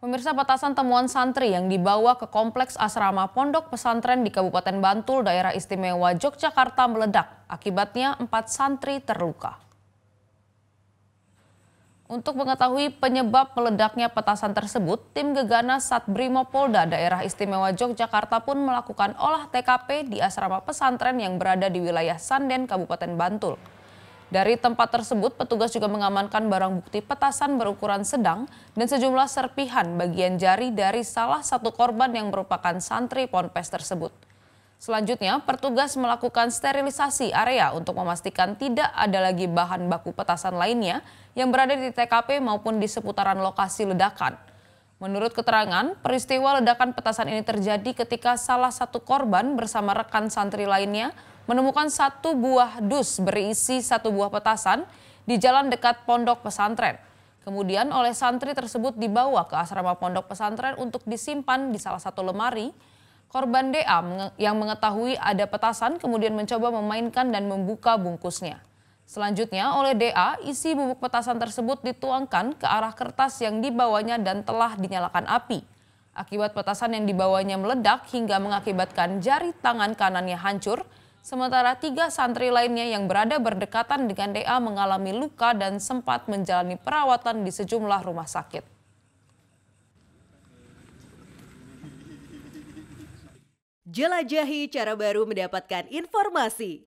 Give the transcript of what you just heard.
Pemirsa batasan temuan santri yang dibawa ke kompleks asrama pondok pesantren di Kabupaten Bantul, daerah istimewa Yogyakarta meledak. Akibatnya empat santri terluka. Untuk mengetahui penyebab meledaknya petasan tersebut, tim Gegana Satbrimo Polda daerah istimewa Yogyakarta pun melakukan olah TKP di asrama pesantren yang berada di wilayah Sanden, Kabupaten Bantul. Dari tempat tersebut, petugas juga mengamankan barang bukti petasan berukuran sedang dan sejumlah serpihan bagian jari dari salah satu korban yang merupakan santri ponpes tersebut. Selanjutnya, petugas melakukan sterilisasi area untuk memastikan tidak ada lagi bahan baku petasan lainnya yang berada di TKP maupun di seputaran lokasi ledakan. Menurut keterangan, peristiwa ledakan petasan ini terjadi ketika salah satu korban bersama rekan santri lainnya menemukan satu buah dus berisi satu buah petasan di jalan dekat pondok pesantren. Kemudian oleh santri tersebut dibawa ke asrama pondok pesantren untuk disimpan di salah satu lemari. Korban DA yang mengetahui ada petasan kemudian mencoba memainkan dan membuka bungkusnya. Selanjutnya oleh DA, isi bubuk petasan tersebut dituangkan ke arah kertas yang dibawanya dan telah dinyalakan api. Akibat petasan yang dibawanya meledak hingga mengakibatkan jari tangan kanannya hancur, sementara tiga santri lainnya yang berada berdekatan dengan DA mengalami luka dan sempat menjalani perawatan di sejumlah rumah sakit. Jelajahi cara baru mendapatkan informasi.